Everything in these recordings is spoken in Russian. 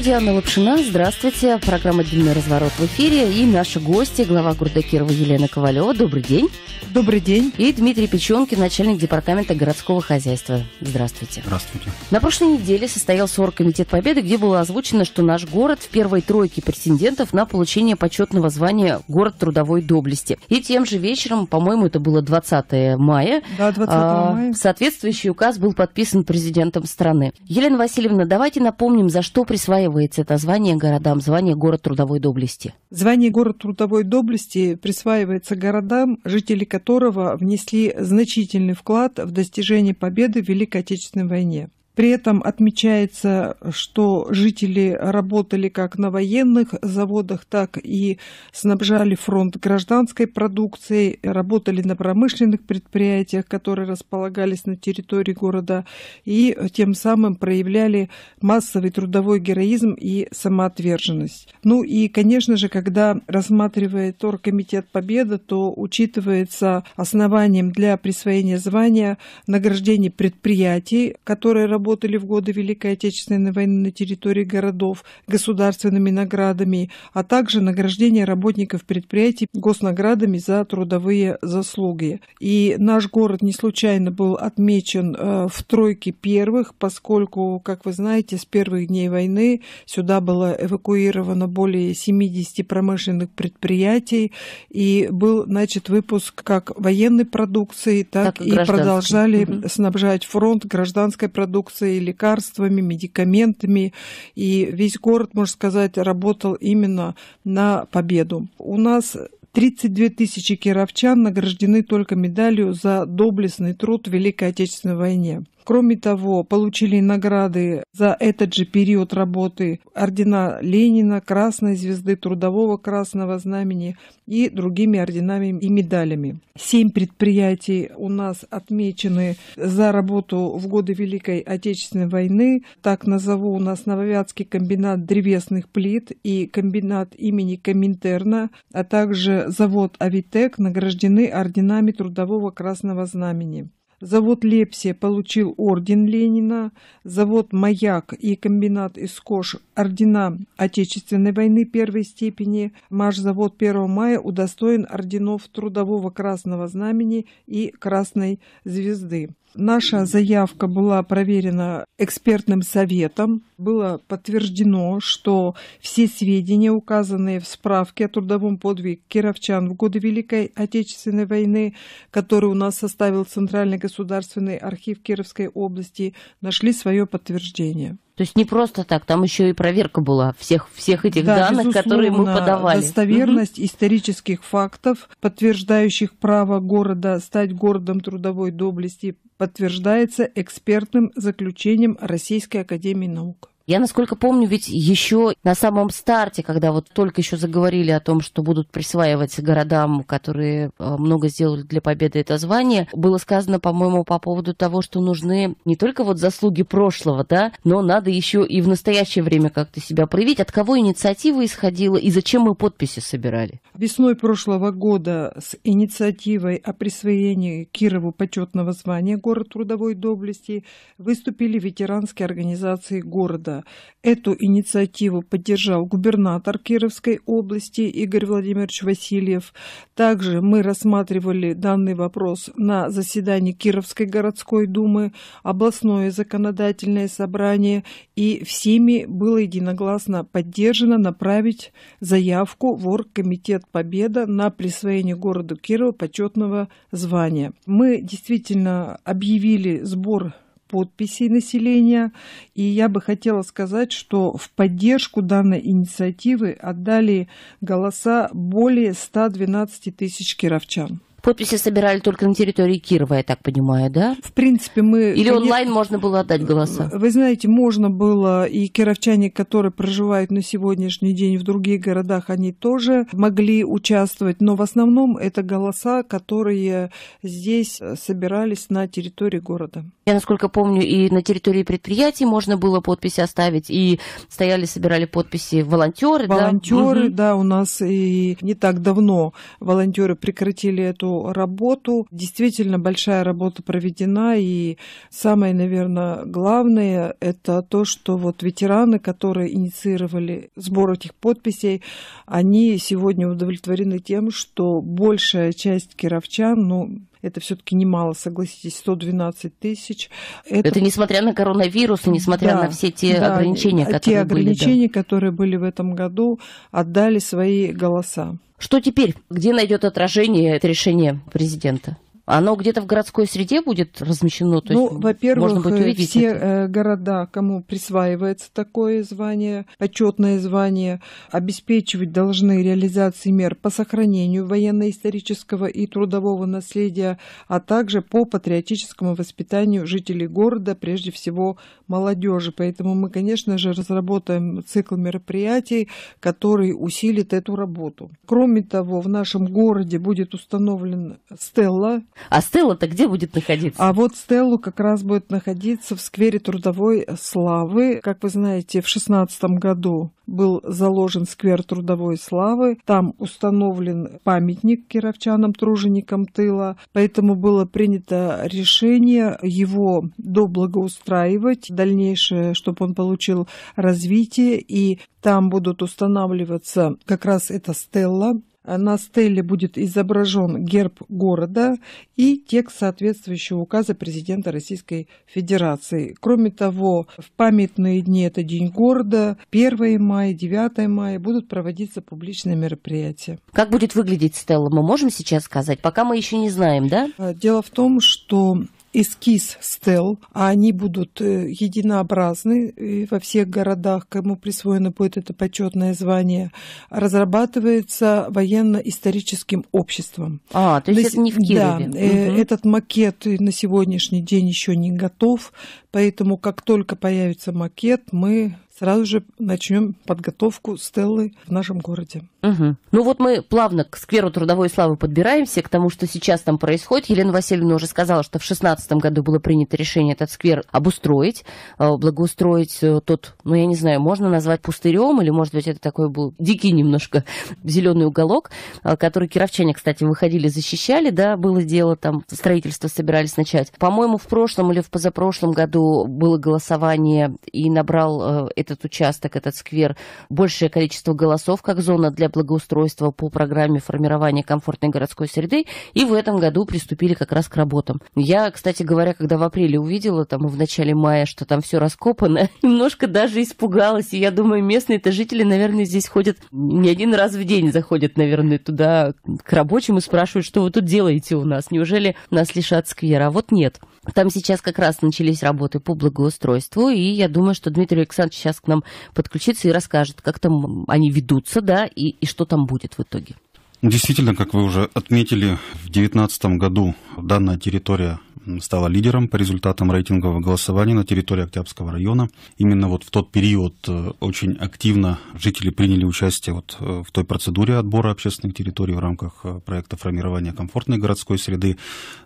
студии Анна Лапшина. Здравствуйте. Программа «Дневной разворот» в эфире. И наши гости, глава города Кирова Елена Ковалева. Добрый день. Добрый день. И Дмитрий Печенкин, начальник департамента городского хозяйства. Здравствуйте. Здравствуйте. На прошлой неделе состоялся оргкомитет Победы, где было озвучено, что наш город в первой тройке претендентов на получение почетного звания «Город трудовой доблести». И тем же вечером, по-моему, это было 20 мая, да, 20 а, мая. соответствующий указ был подписан президентом страны. Елена Васильевна, давайте напомним, за что присваивали присваивается это звание городам, звание город трудовой доблести? Звание город трудовой доблести присваивается городам, жители которого внесли значительный вклад в достижение победы в Великой Отечественной войне. При этом отмечается, что жители работали как на военных заводах, так и снабжали фронт гражданской продукцией, работали на промышленных предприятиях, которые располагались на территории города, и тем самым проявляли массовый трудовой героизм и самоотверженность. Ну и, конечно же, когда рассматривает Оргкомитет Победы, то учитывается основанием для присвоения звания награждение предприятий, которые работают работали в годы Великой Отечественной войны на территории городов государственными наградами, а также награждение работников предприятий госнаградами за трудовые заслуги. И наш город не случайно был отмечен э, в тройке первых, поскольку, как вы знаете, с первых дней войны сюда было эвакуировано более 70 промышленных предприятий и был начат выпуск как военной продукции, так, так и, продолжали угу. снабжать фронт гражданской продукцией продукцией, лекарствами, медикаментами. И весь город, можно сказать, работал именно на победу. У нас 32 тысячи кировчан награждены только медалью за доблестный труд в Великой Отечественной войне. Кроме того, получили награды за этот же период работы ордена Ленина, Красной звезды, Трудового Красного Знамени и другими орденами и медалями. Семь предприятий у нас отмечены за работу в годы Великой Отечественной войны. Так назову у нас Нововятский комбинат древесных плит и комбинат имени Коминтерна, а также завод «Авитек» награждены орденами Трудового Красного Знамени. Завод Лепсия получил орден Ленина, завод Маяк и комбинат Искош ордена Отечественной войны первой степени, завод 1 мая удостоен орденов Трудового Красного Знамени и Красной Звезды. Наша заявка была проверена экспертным советом. Было подтверждено, что все сведения, указанные в справке о трудовом подвиге кировчан в годы Великой Отечественной войны, которые у нас составил Центральный государственный архив Кировской области, нашли свое подтверждение. То есть не просто так, там еще и проверка была всех, всех этих да, данных, которые мы подавали. Достоверность угу. исторических фактов, подтверждающих право города стать городом трудовой доблести, подтверждается экспертным заключением Российской Академии Наук. Я, насколько помню, ведь еще на самом старте, когда вот только еще заговорили о том, что будут присваивать городам, которые э, много сделали для победы это звание, было сказано, по-моему, по поводу того, что нужны не только вот заслуги прошлого, да, но надо еще и в настоящее время как-то себя проявить. От кого инициатива исходила и зачем мы подписи собирали? Весной прошлого года с инициативой о присвоении Кирову почетного звания «Город трудовой доблести» выступили ветеранские организации города Эту инициативу поддержал губернатор Кировской области Игорь Владимирович Васильев. Также мы рассматривали данный вопрос на заседании Кировской городской думы, областное законодательное собрание и всеми было единогласно поддержано направить заявку в Оргкомитет Победа на присвоение городу Кирова почетного звания. Мы действительно объявили сбор подписей населения. И я бы хотела сказать, что в поддержку данной инициативы отдали голоса более 112 тысяч кировчан. Подписи собирали только на территории Кирова, я так понимаю, да? В принципе, мы... Или конечно, онлайн можно было отдать голоса? Вы знаете, можно было, и кировчане, которые проживают на сегодняшний день в других городах, они тоже могли участвовать, но в основном это голоса, которые здесь собирались на территории города. Я, насколько помню, и на территории предприятий можно было подписи оставить, и стояли, собирали подписи волонтеры. Волонтеры, да, да у нас и не так давно волонтеры прекратили эту работу. Действительно большая работа проведена, и самое, наверное, главное это то, что вот ветераны, которые инициировали сбор этих подписей, они сегодня удовлетворены тем, что большая часть кировчан, ну, это все-таки немало, согласитесь, 112 тысяч. Это... это несмотря на коронавирус и несмотря да, на все те да, ограничения, которые те ограничения, да. которые были в этом году, отдали свои голоса. Что теперь? Где найдет отражение это решение президента? Оно где-то в городской среде будет размещено? То ну, во-первых, все это? города, кому присваивается такое звание, почетное звание, обеспечивать должны реализации мер по сохранению военно-исторического и трудового наследия, а также по патриотическому воспитанию жителей города, прежде всего молодежи. Поэтому мы, конечно же, разработаем цикл мероприятий, который усилит эту работу. Кроме того, в нашем городе будет установлен стелла а Стелла-то где будет находиться? А вот Стеллу как раз будет находиться в сквере трудовой славы. Как вы знаете, в 16 году был заложен сквер трудовой славы. Там установлен памятник кировчанам-труженикам тыла. Поэтому было принято решение его доблагоустраивать. Дальнейшее, чтобы он получил развитие. И там будут устанавливаться как раз эта стелла, Э, на стеле будет изображен герб города и текст соответствующего указа президента Российской Федерации. Кроме того, в памятные дни, это День города, 1 мая, 9 мая будут проводиться публичные мероприятия. Как будет выглядеть стелла, мы можем сейчас сказать? Пока мы еще не знаем, да? Э, дело в том, что эскиз стел, а они будут э, единообразны э, во всех городах, кому присвоено будет это почетное звание, разрабатывается военно-историческим обществом. А, то есть, то это не в Кирове. Да, угу. этот макет на сегодняшний день еще не готов, поэтому как только появится макет, мы сразу же начнем подготовку Стеллы в нашем городе. Угу. Ну вот мы плавно к скверу трудовой славы подбираемся, к тому, что сейчас там происходит. Елена Васильевна уже сказала, что в 2016 году было принято решение этот сквер обустроить, э, благоустроить э, тот, ну я не знаю, можно назвать пустырем, или может быть это такой был дикий немножко зеленый уголок, э, который кировчане, кстати, выходили, защищали, да, было дело там, строительство собирались начать. По-моему, в прошлом или в позапрошлом году было голосование и набрал это этот участок, этот сквер, большее количество голосов как зона для благоустройства по программе формирования комфортной городской среды, и в этом году приступили как раз к работам. Я, кстати говоря, когда в апреле увидела, там в начале мая, что там все раскопано, немножко даже испугалась, и я думаю, местные-то жители, наверное, здесь ходят не один раз в день заходят, наверное, туда к рабочим и спрашивают, что вы тут делаете у нас, неужели нас лишат сквера, а вот нет. Там сейчас как раз начались работы по благоустройству, и я думаю, что Дмитрий Александрович сейчас к нам подключится и расскажет, как там они ведутся, да, и, и что там будет в итоге. Ну, действительно, как вы уже отметили, в 2019 году данная территория стала лидером по результатам рейтингового голосования на территории Октябрьского района. Именно вот в тот период э, очень активно жители приняли участие вот э, в той процедуре отбора общественных территорий в рамках э, проекта формирования комфортной городской среды.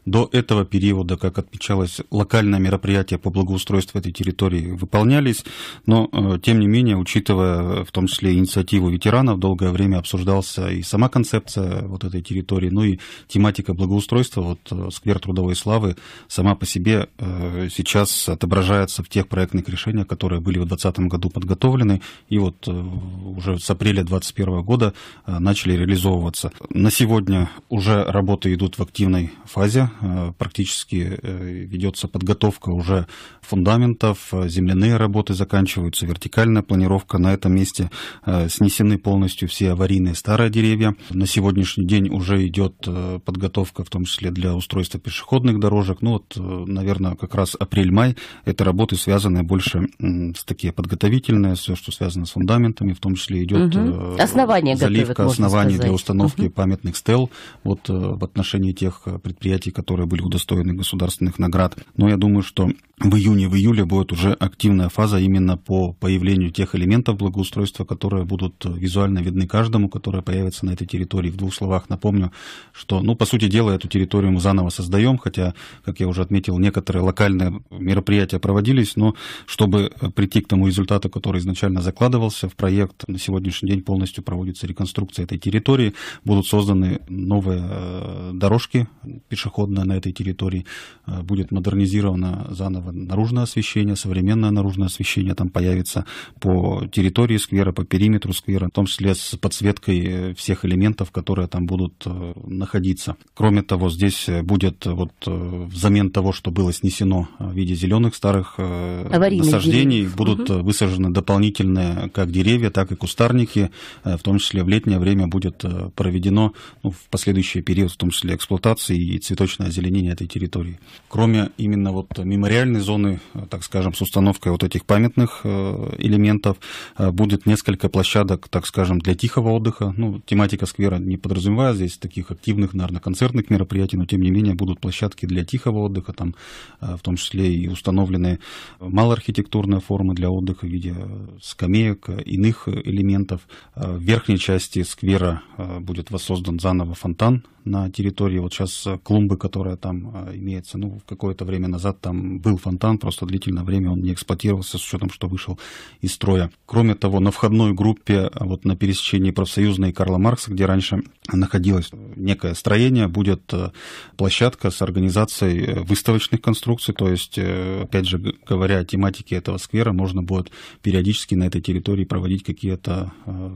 До этого периода, как отмечалось, локальные мероприятия по благоустройству этой территории выполнялись, но, тем не менее, учитывая в том числе инициативу ветеранов, долгое время обсуждался и сама концепция сердце вот этой территории. Ну и тематика благоустройства, вот э, сквер трудовой славы сама по себе э, сейчас отображается в тех проектных решениях, которые были в 2020 году подготовлены и вот э, уже с апреля 2021 года начали реализовываться. На сегодня уже работы идут в активной фазе, практически ведется подготовка уже фундаментов, земляные работы заканчиваются, вертикальная планировка на этом месте, снесены полностью все аварийные старые деревья. На сегодняшний день уже идет э, подготовка, в том числе для устройства пешеходных дорожек. Ну вот, э, наверное, как раз апрель-май – это работы, связанные больше с такие подготовительные, все, что связано с фундаментами, в том числе идет угу. Основания заливка готовят, оснований для установки угу. памятных стел вот, в отношении тех предприятий, которые были удостоены государственных наград. Но я думаю, что в июне, в июле будет уже активная фаза именно по появлению тех элементов благоустройства, которые будут визуально видны каждому, которые появятся на этой территории Мариуполе. в двух словах напомню, что, ну, по сути дела, эту территорию мы заново создаем, хотя, как я уже отметил, некоторые локальные мероприятия проводились, но чтобы прийти к тому результату, который изначально закладывался в проект, на сегодняшний день полностью проводится реконструкция этой территории, будут созданы новые э, дорожки пешеходные на этой территории, э, будет модернизировано заново наружное освещение, современное наружное освещение там появится по территории сквера, по периметру сквера, в том числе с подсветкой э, всех элементов, которые там будут э, находиться. Кроме того, здесь э, будет э, вот взамен того, что было снесено в виде зеленых старых Аварийных насаждений, деревьев. будут угу. высажены дополнительные как деревья, так и кустарники, в том числе в летнее время будет проведено ну, в последующий период, в том числе эксплуатации и цветочное озеленение этой территории. Кроме именно вот мемориальной зоны, так скажем, с установкой вот этих памятных элементов, будет несколько площадок, так скажем, для тихого отдыха. Ну, тематика сквера не подразумеваю здесь таких активных, наверное, концертных мероприятий, но тем не менее будут площадки для тихого отдыха, там э, в том числе и установлены малоархитектурные формы для отдыха в виде э, скамеек, э, иных элементов. В верхней части сквера будет воссоздан заново фонтан на территории. Вот сейчас клумбы, которая там имеется, ну, какое-то время назад там был фонтан, просто длительное время он не эксплуатировался с учетом, что вышел из строя. Кроме того, на входной группе, вот на пересечении профсоюзной и Карла Маркса, где раньше раньше находилось некое строение, будет э, площадка с организацией э, выставочных конструкций, то есть, э, опять же говоря о тематике этого сквера, можно будет периодически на этой территории проводить какие-то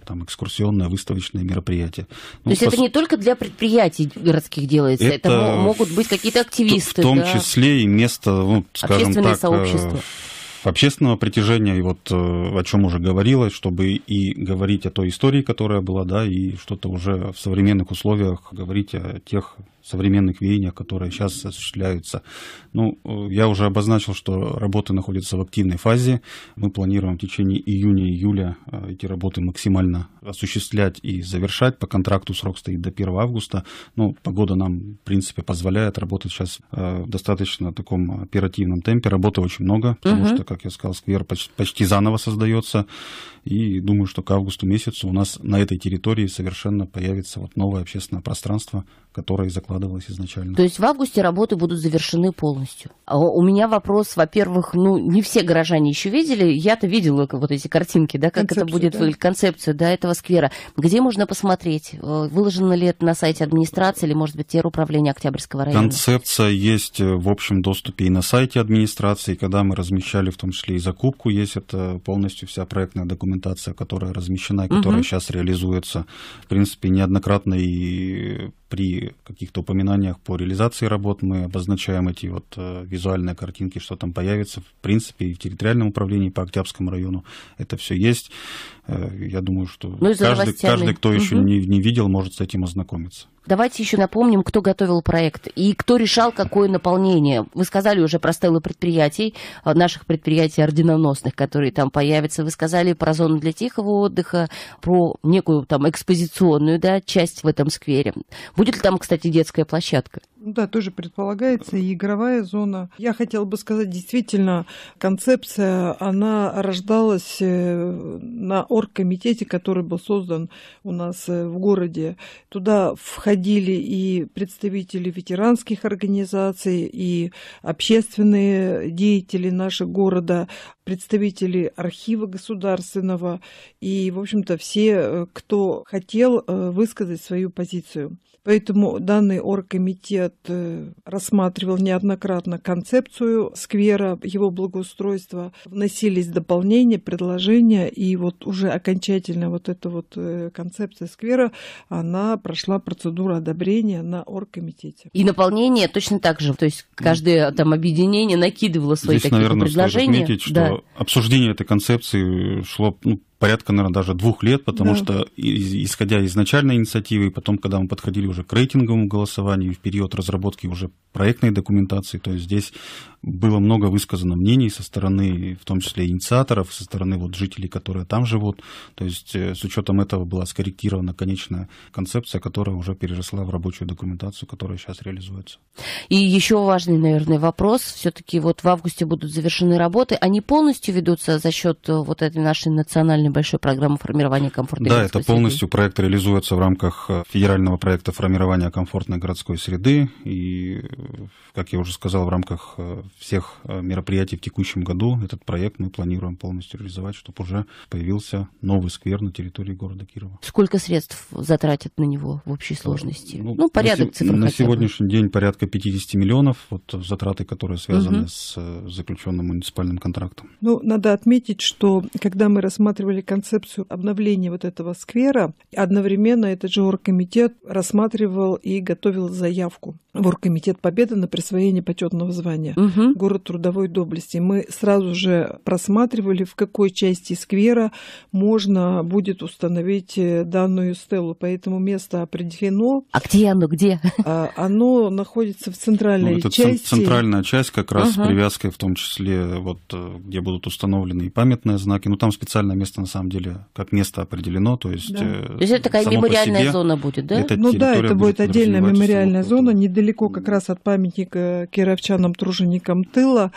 там экскурсионные, выставочные мероприятия. То ну, есть по... это не только для предприятий городских делается, это, это могут быть какие-то активисты. В том да? числе и место, ну, скажем так, сообщество общественного притяжения, и вот э, о чем уже говорилось, чтобы и говорить о той истории, которая была, да, и что-то уже в современных условиях говорить о тех современных веяниях, которые сейчас осуществляются. Ну, э, я уже обозначил, что работы находятся в активной фазе. Мы планируем в течение июня-июля э, эти работы максимально осуществлять и завершать. По контракту срок стоит до 1 августа. Ну, погода нам, в принципе, позволяет работать сейчас в достаточно таком оперативном темпе. Работы очень много, потому угу. что, как как я сказал, сквер почти, почти заново создается. И думаю, что к августу месяцу у нас на этой территории совершенно появится вот новое общественное пространство, которая закладывалась изначально. То есть в августе работы будут завершены полностью. А у меня вопрос, во-первых, ну, не все горожане еще видели, я-то видела вот эти картинки, да, как Концепция, это будет да. концепцию, да, этого сквера. Где можно посмотреть? Э, выложено ли это на сайте администрации или, может быть, управления Октябрьского района? Концепция есть э, в общем доступе и на сайте администрации, когда мы размещали в том числе и закупку, есть это полностью вся проектная документация, которая размещена, и которая угу. сейчас реализуется. В принципе, неоднократно и при каких-то упоминаниях по реализации работ мы обозначаем эти вот э, визуальные картинки, что там появится. В принципе, и в территориальном управлении по Октябрьскому району это все есть. Э, я думаю, что ну, каждый, каждый, кто угу. еще не, не видел, может с этим ознакомиться. Давайте еще напомним, кто готовил проект и кто решал, какое наполнение. Вы сказали уже про стеллы предприятий, э, наших предприятий орденоносных, которые там появятся. Вы сказали про зону для тихого отдыха, про некую там экспозиционную да, часть в этом сквере. Будет ли там, кстати, детская площадка? Ну да, тоже предполагается и игровая зона. Я хотела бы сказать, действительно, концепция, она рождалась э, на оргкомитете, который был создан у нас э, в городе. Туда входили и представители ветеранских организаций, и общественные деятели нашего города представители архива государственного и, в общем-то, все, э, кто хотел э, высказать свою позицию. Поэтому данный оргкомитет э, рассматривал неоднократно концепцию сквера, его благоустройства, вносились дополнения, предложения, и вот уже окончательно вот эта вот концепция сквера, она прошла процедуру одобрения на оргкомитете. И наполнение точно так же, то есть каждое там объединение накидывало свои какие-то предложения. Стоит отметить, что да обсуждение этой концепции шло ну, порядка, наверное, даже двух лет, потому да. что, исходя из начальной инициативы, и потом, когда мы подходили уже к рейтинговому голосованию, в период разработки уже проектной документации, то есть здесь было много высказано мнений со стороны, в том числе инициаторов, со стороны вот жителей, которые там живут. То есть э, с учетом этого была скорректирована конечная концепция, которая уже переросла в рабочую документацию, которая сейчас реализуется. И еще важный, наверное, вопрос. Все-таки вот в августе будут завершены работы. Они полностью ведутся за счет э, вот этой нашей национальной довольно большую программу формирования комфортной да, городской среды. это полностью проект реализуется в рамках э, федерального проекта формирования комфортной городской среды. И, как я уже сказал, в рамках э, всех э, мероприятий в текущем году этот проект мы планируем полностью реализовать, чтобы уже появился новый сквер на территории города Кирова. Сколько средств затратят на него в общей сложности? Ну, ну порядок на, цифр На сегодняшний бы. день порядка 50 миллионов, вот затраты, которые связаны угу. с заключенным муниципальным контрактом. Ну, надо отметить, что когда мы рассматривали рассматривали концепцию обновления вот этого сквера. Одновременно этот же оргкомитет рассматривал и готовил заявку в оргкомитет Победы на присвоение почетного звания угу. «Город трудовой доблести». Мы сразу же просматривали, в какой части сквера можно будет установить э, данную стелу. Поэтому место определено. А где оно? Где? А, оно находится в центральной ну, это части. Центральная часть как раз ага. с привязкой в том числе, э, вот, э, где будут установлены и памятные знаки. Ну, там специальное место самом деле как место определено, то есть... Да. То э, есть это такая мемориальная себе, зона будет, да? Ну да, это будет отдельная мемориальная зона, недалеко как раз от памятника кировчанам-труженикам тыла.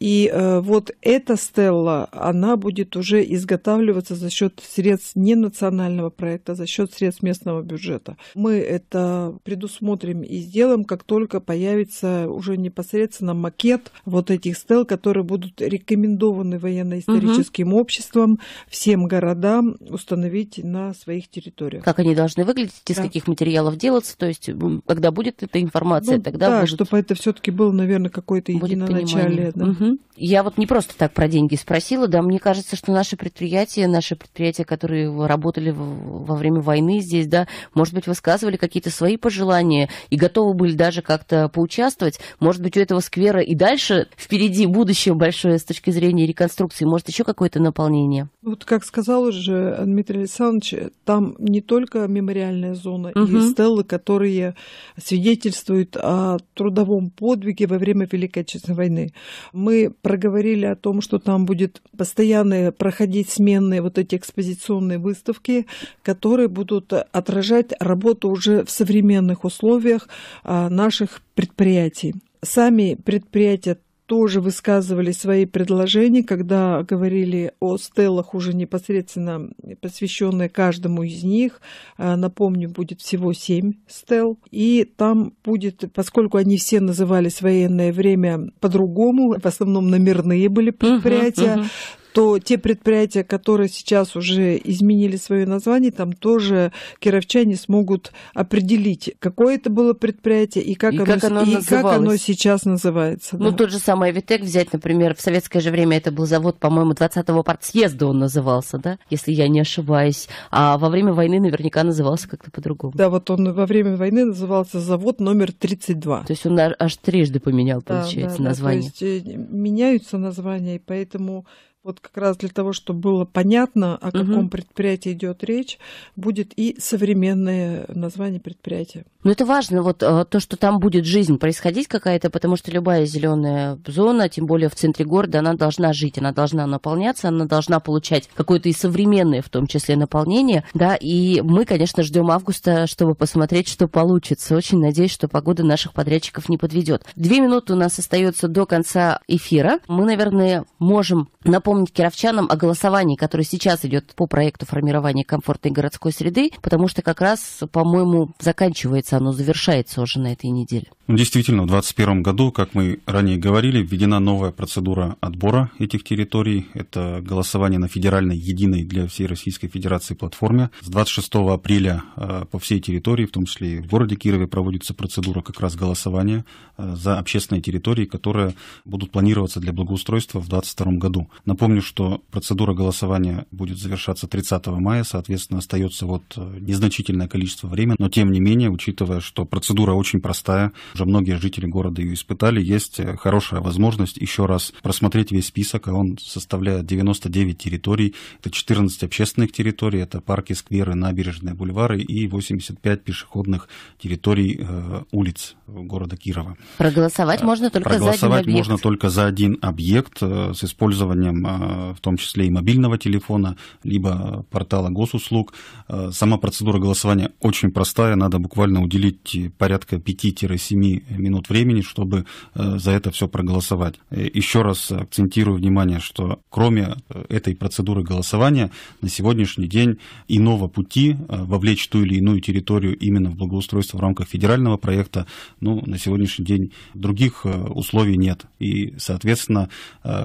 И э, вот эта стелла, она будет уже изготавливаться за счет средств не национального проекта, за счет средств местного бюджета. Мы это предусмотрим и сделаем, как только появится уже непосредственно макет вот этих стел, которые будут рекомендованы военно-историческим угу. обществом всем городам установить на своих территориях. Как они должны выглядеть, из да. каких материалов делаться, то есть когда будет эта информация, ну, тогда да, будет... чтобы это все-таки было, наверное, какое-то единоначалие. Да. Угу. Я вот не просто так про деньги спросила, да, мне кажется, что наши предприятия, наши предприятия, которые работали во время войны здесь, да, может быть, высказывали какие-то свои пожелания и готовы были даже как-то поучаствовать. Может быть, у этого сквера и дальше впереди будущее большое с точки зрения реконструкции, может, еще какое-то наполнение? Вот как сказал уже Дмитрий Александрович, там не только мемориальная зона угу. и стеллы, которые свидетельствуют о трудовом подвиге во время Великой Отечественной войны. Мы проговорили о том, что там будет постоянно проходить сменные вот эти экспозиционные выставки, которые будут отражать работу уже в современных условиях а, наших предприятий. Сами предприятия тоже высказывали свои предложения, когда говорили о стеллах, уже непосредственно посвященные каждому из них. Э, напомню, будет всего семь стел. И там будет, поскольку они все назывались военное время по-другому, в основном номерные были предприятия, uh-huh, uh-huh что те предприятия, которые сейчас уже изменили свое название, там тоже кировчане смогут определить, какое это было предприятие и как, и оно, как, оно, и как оно сейчас называется. Ну, да. тот же самый Авитек взять, например, в советское же время это был завод, по-моему, 20-го партсъезда он назывался, да, если я не ошибаюсь. А во время войны наверняка назывался как-то по-другому. Да, вот он во время войны назывался завод номер 32. То есть он аж трижды поменял, получается, да, название. Да, то есть э, меняются названия, и поэтому вот как раз для того, чтобы было понятно, о каком угу. предприятии идет речь, будет и современное название предприятия. Ну это важно, вот а, то, что там будет жизнь происходить какая-то, потому что любая зеленая зона, тем более в центре города, она должна жить, она должна наполняться, она должна получать какое-то и современное, в том числе, наполнение, да, и мы, конечно, ждем августа, чтобы посмотреть, что получится. Очень надеюсь, что погода наших подрядчиков не подведет. Две минуты у нас остается до конца эфира. Мы, наверное, можем напомнить напомнить кировчанам о голосовании, которое сейчас идет по проекту формирования комфортной городской среды, потому что как раз, по-моему, заканчивается оно, завершается уже на этой неделе. Действительно, в 2021 году, как мы ранее говорили, введена новая процедура отбора этих территорий. Это голосование на федеральной единой для всей Российской Федерации платформе. С 26 апреля а, по всей территории, в том числе и в городе Кирове, проводится процедура как раз голосования а, за общественные территории, которые будут планироваться для благоустройства в 2022 году. Напомню, что процедура голосования будет завершаться 30 мая, соответственно, остается вот а, незначительное количество времени, но тем не менее, учитывая, что процедура очень простая, уже многие жители города ее испытали, есть э, хорошая возможность еще раз просмотреть весь список, а он составляет 99 территорий. Это 14 общественных территорий, это парки, скверы, набережные, бульвары и 85 пешеходных территорий э, улиц города Кирова. Проголосовать можно э, только Проголосовать за один объект. можно только за один объект э, с использованием э, в том числе и мобильного телефона, либо портала госуслуг. Э, сама процедура голосования очень простая, надо буквально уделить порядка 5-7 5 минут времени, чтобы э, за это все проголосовать. Э, Еще раз акцентирую внимание, что кроме э, этой процедуры голосования, на сегодняшний день иного пути вовлечь ту или иную территорию именно в благоустройство в рамках федерального проекта, ну, на сегодняшний день других условий нет. И, соответственно,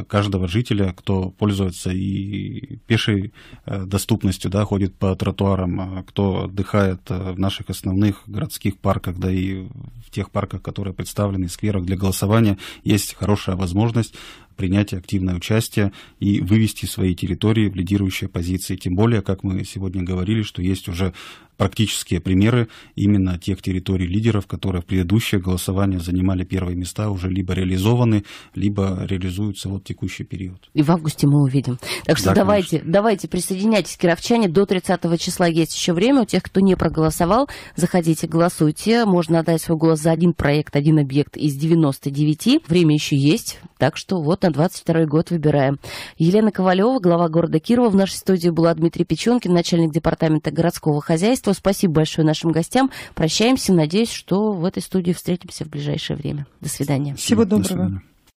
каждого жителя, кто пользуется и пешей доступностью, да, ходит по тротуарам, кто отдыхает в наших основных городских парках, да и в тех парках, парках, которые представлены в скверах для голосования, есть хорошая возможность принять активное участие и вывести свои территории в лидирующие позиции. Тем более, как мы сегодня говорили, что есть уже практические примеры именно тех территорий лидеров, которые в предыдущее голосование занимали первые места, уже либо реализованы, либо реализуются вот в текущий период. И в августе мы увидим. Так что да, давайте, конечно. давайте присоединяйтесь, кировчане, до 30 числа есть еще время. У тех, кто не проголосовал, заходите, голосуйте. Можно отдать свой голос за один проект, один объект из 99. Время еще есть, так что вот на 22 год выбираем. Елена Ковалева, глава города Кирова. В нашей студии была Дмитрий Печенкин, начальник департамента городского хозяйства. Спасибо большое нашим гостям. Прощаемся. Надеюсь, что в этой студии встретимся в ближайшее время. До свидания. Всего доброго. До свидания.